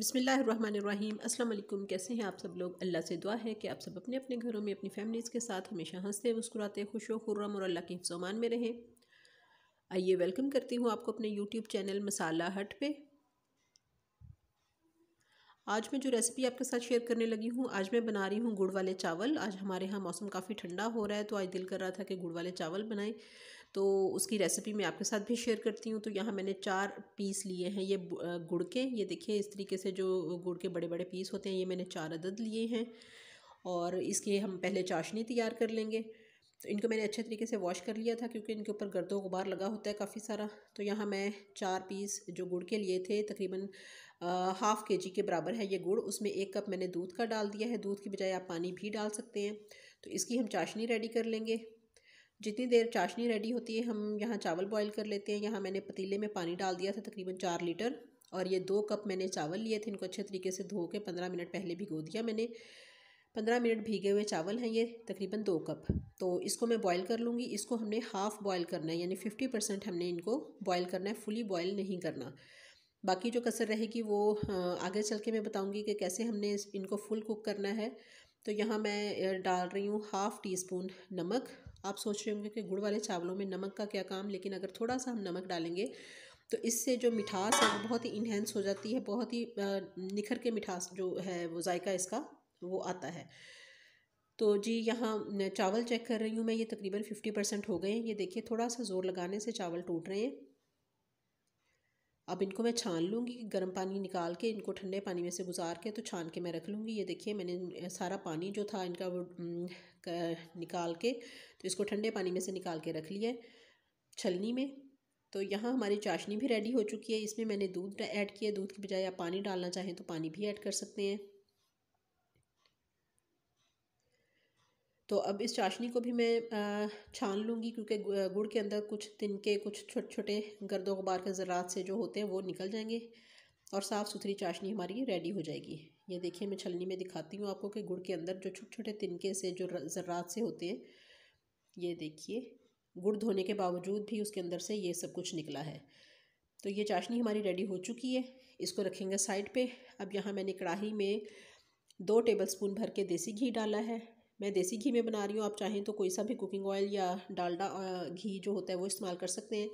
अस्सलाम वालेकुम कैसे हैं आप सब लोग अल्लाह से दुआ है कि आप सब अपने अपने घरों में अपनी फैमिलीज़ के साथ हमेशा हंसते मुस्कुराते खुश खुर्रम और अल्लाह के हिफ्समान में रहें आइए वेलकम करती हूँ आपको अपने यूट्यूब चैनल मसाला हट पे आज मैं जो रेसिपी आपके साथ शेयर करने लगी हूँ आज मैं बना रही हूँ गुड़ वाले चावल आज हमारे यहाँ मौसम काफ़ी ठंडा हो रहा है तो आज दिल कर रहा था कि गुड़ वाले चावल बनाएँ तो उसकी रेसिपी मैं आपके साथ भी शेयर करती हूँ तो यहाँ मैंने चार पीस लिए हैं ये गुड़ के ये देखिए इस तरीके से जो गुड़ के बड़े बड़े पीस होते हैं ये मैंने चार अदद लिए हैं और इसके हम पहले चाशनी तैयार कर लेंगे तो इनको मैंने अच्छे तरीके से वॉश कर लिया था क्योंकि इनके ऊपर गर्दो गुबार लगा होता है काफ़ी सारा तो यहाँ मैं चार पीस जो गुड़ के लिए थे तकरीबन हाफ़ के जी के बराबर है ये गुड़ उसमें एक कप मैंने दूध का डाल दिया है दूध की बजाय आप पानी भी डाल सकते हैं तो इसकी हम चाशनी रेडी कर लेंगे जितनी देर चाशनी रेडी होती है हम यहाँ चावल बॉईल कर लेते हैं यहाँ मैंने पतीले में पानी डाल दिया था तकरीबन चार लीटर और ये दो कप मैंने चावल लिए थे इनको अच्छे तरीके से धो के पंद्रह मिनट पहले भिगो दिया मैंने पंद्रह मिनट भीगे हुए चावल हैं ये तकरीबन दो कप तो इसको मैं बॉईल कर लूँगी इसको हमने हाफ़ बॉईल करना है यानी फिफ्टी परसेंट हमने इनको बॉईल करना है फुली बॉईल नहीं करना बाकी जो कसर रहेगी वो आगे चल के मैं बताऊँगी कि कैसे हमने इनको फुल कुक करना है तो यहाँ मैं डाल रही हूँ हाफ़ टी स्पून नमक आप सोच रहे होंगे कि गुड़ वाले चावलों में नमक का क्या काम लेकिन अगर थोड़ा सा हम नमक डालेंगे तो इससे जो मिठास है वो बहुत ही इन्हेंस हो जाती है बहुत ही निखर के मिठास जो है वो जायका इसका वो आता है तो जी यहाँ चावल चेक कर रही हूँ मैं ये तकरीबन फिफ्टी परसेंट हो गए हैं ये देखिए थोड़ा सा ज़ोर लगाने से चावल टूट रहे हैं अब इनको मैं छान लूँगी गर्म पानी निकाल के इनको ठंडे पानी में से गुजार के तो छान के मैं रख लूँगी ये देखिए मैंने सारा पानी जो था इनका वो निकाल के तो इसको ठंडे पानी में से निकाल के रख लिया छलनी में तो यहाँ हमारी चाशनी भी रेडी हो चुकी है इसमें मैंने दूध ऐड किया दूध की बजाय आप पानी डालना चाहें तो पानी भी ऐड कर सकते हैं तो अब इस चाशनी को भी मैं छान लूँगी क्योंकि गुड़ के अंदर कुछ तिनके कुछ छोटे छोटे गर्दो गुबार के ज़रात से जो होते हैं वो निकल जाएंगे और साफ़ सुथरी चाशनी हमारी रेडी हो जाएगी ये देखिए मैं छलनी में दिखाती हूँ आपको कि गुड़ के अंदर जो छोटे छोटे तिनके से जो ज़रात से होते हैं ये देखिए गुड़ धोने के बावजूद भी उसके अंदर से ये सब कुछ निकला है तो ये चाशनी हमारी रेडी हो चुकी है इसको रखेंगे साइड पे अब यहाँ मैंने कढ़ाही में दो टेबलस्पून भर के देसी घी डाला है मैं देसी घी में बना रही हूँ आप चाहें तो कोई सा भी कुकिंग ऑयल या डालडा घी जो होता है वो इस्तेमाल कर सकते हैं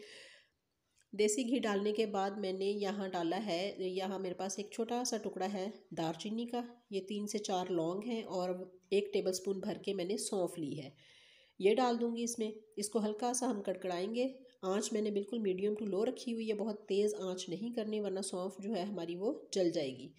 देसी घी डालने के बाद मैंने यहाँ डाला है यहाँ मेरे पास एक छोटा सा टुकड़ा है दारचीनी का ये तीन से चार लौंग हैं और एक टेबलस्पून भर के मैंने सौंफ ली है ये डाल दूंगी इसमें इसको हल्का सा हम कड़कड़ाएंगे आंच मैंने बिल्कुल मीडियम टू लो रखी हुई है बहुत तेज़ आंच नहीं करनी वरना सौंफ जो है हमारी वो जल जाएगी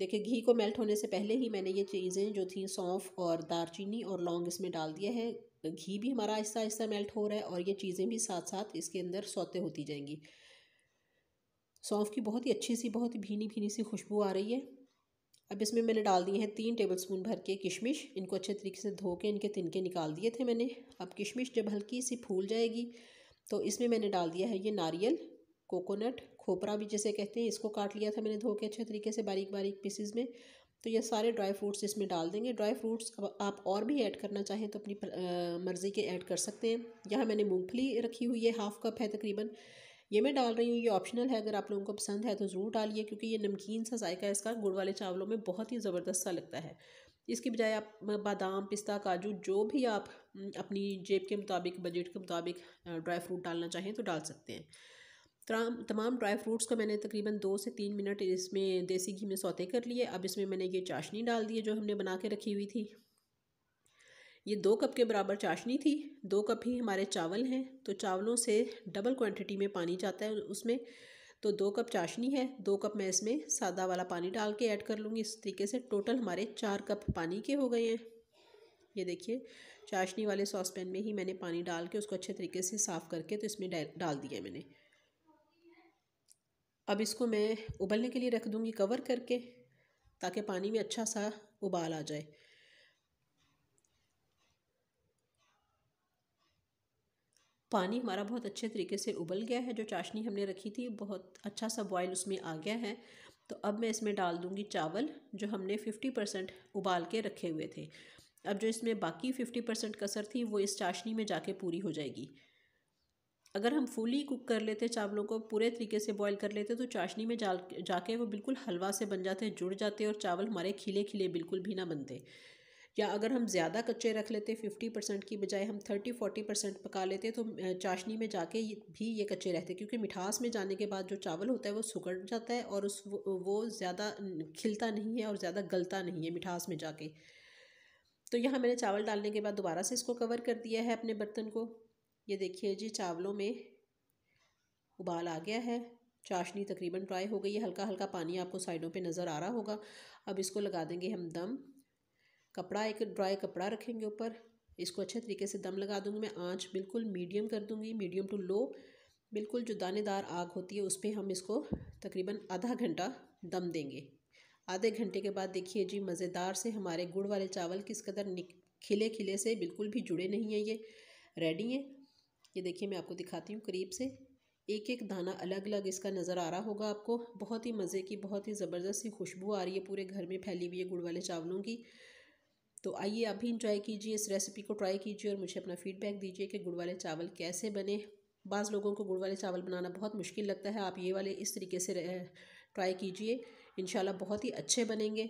देखिए घी को मेल्ट होने से पहले ही मैंने ये चीज़ें जो थी सौंफ और दारचीनी और लौंग इसमें डाल दिया है घी भी हमारा आहिस्ता आहिस्ता मेल्ट हो रहा है और ये चीज़ें भी साथ साथ इसके अंदर सौते होती जाएंगी सौंफ की बहुत ही अच्छी सी बहुत ही भीनी भीनी सी खुशबू आ रही है अब इसमें मैंने डाल दिए हैं तीन टेबल स्पून भर के किशमिश इनको अच्छे तरीके से धो के इनके तिनके निकाल दिए थे मैंने अब किशमिश जब हल्की सी फूल जाएगी तो इसमें मैंने डाल दिया है ये नारियल कोकोनट खोपरा भी जैसे कहते हैं इसको काट लिया था मैंने धो के अच्छे तरीके से बारीक बारीक पीसेज में तो ये सारे ड्राई फ्रूट्स इसमें डाल देंगे ड्राई फ्रूट्स अब आप और भी ऐड करना चाहें तो अपनी मर्ज़ी के ऐड कर सकते हैं यहाँ मैंने मूँगफली रखी हुई है हाफ़ कप है तकरीबन ये मैं डाल रही हूँ ये ऑप्शनल है अगर आप लोगों को पसंद है तो ज़रूर डालिए क्योंकि ये नमकीन सा जायका इसका गुड़ वाले चावलों में बहुत ही ज़बरदस्त सा लगता है इसके बजाय आप बादाम पिस्ता काजू जो भी आप अपनी जेब के मुताबिक बजट के मुताबिक ड्राई फ्रूट डालना चाहें तो डाल सकते हैं तमाम ड्राई फ्रूट्स को मैंने तकरीबन दो से तीन मिनट इसमें देसी घी में सौते कर लिए अब इसमें मैंने ये चाशनी डाल दी है जो हमने बना के रखी हुई थी ये दो कप के बराबर चाशनी थी दो कप ही हमारे चावल हैं तो चावलों से डबल क्वान्टिटी में पानी जाता है उसमें तो दो कप चाशनी है दो कप मैं इसमें सादा वाला पानी डाल के ऐड कर लूँगी इस तरीके से टोटल हमारे चार कप पानी के हो गए हैं ये देखिए चाशनी वाले सॉस पैन में ही मैंने पानी डाल के उसको अच्छे तरीके से साफ़ करके तो इसमें डाल दिया मैंने अब इसको मैं उबलने के लिए रख दूँगी कवर करके ताकि पानी में अच्छा सा उबाल आ जाए पानी हमारा बहुत अच्छे तरीके से उबल गया है जो चाशनी हमने रखी थी बहुत अच्छा सा बॉयल उसमें आ गया है तो अब मैं इसमें डाल दूँगी चावल जो हमने फ़िफ्टी परसेंट उबाल के रखे हुए थे अब जो इसमें बाकी फ़िफ्टी परसेंट कसर थी वो इस चाशनी में जाके पूरी हो जाएगी अगर हम फुली कुक कर लेते चावलों को पूरे तरीके से बॉईल कर लेते तो चाशनी में जा जाके वो बिल्कुल हलवा से बन जाते जुड़ जाते और चावल हमारे खिले खिले बिल्कुल भी ना बनते या अगर हम ज़्यादा कच्चे रख लेते फिफ्टी परसेंट की बजाय हम थर्टी फोर्टी परसेंट पका लेते तो चाशनी में जाके भी ये कच्चे रहते क्योंकि मिठास में जाने के बाद जो चावल होता है वो सुगड़ जाता है और उस वो ज़्यादा खिलता नहीं है और ज़्यादा गलता नहीं है मिठास में जाके तो यहाँ मैंने चावल डालने के बाद दोबारा से इसको कवर कर दिया है अपने बर्तन को ये देखिए जी चावलों में उबाल आ गया है चाशनी तकरीबन ड्राई हो गई है हल्का हल्का पानी आपको साइडों पे नज़र आ रहा होगा अब इसको लगा देंगे हम दम कपड़ा एक ड्राई कपड़ा रखेंगे ऊपर इसको अच्छे तरीके से दम लगा दूँगी मैं आँच बिल्कुल मीडियम कर दूँगी मीडियम टू लो बिल्कुल जो दानेदार आग होती है उस पर हम इसको तकरीबन आधा घंटा दम देंगे आधे घंटे के बाद देखिए जी मज़ेदार से हमारे गुड़ वाले चावल किस कदर खिले खिले से बिल्कुल भी जुड़े नहीं हैं ये रेडी हैं ये देखिए मैं आपको दिखाती हूँ करीब से एक एक दाना अलग अलग इसका नज़र आ रहा होगा आपको बहुत ही मज़े की बहुत ही ज़बरदस्त सी खुशबू आ रही है पूरे घर में फैली हुई है गुड़ वाले चावलों की तो आइए आप भी इंजॉय कीजिए इस रेसिपी को ट्राई कीजिए और मुझे अपना फीडबैक दीजिए कि गुड़ वाले चावल कैसे बने बाज़ लोगों को गुड़ वाले चावल बनाना बहुत मुश्किल लगता है आप ये वाले इस तरीके से ट्राई कीजिए इन बहुत ही अच्छे बनेंगे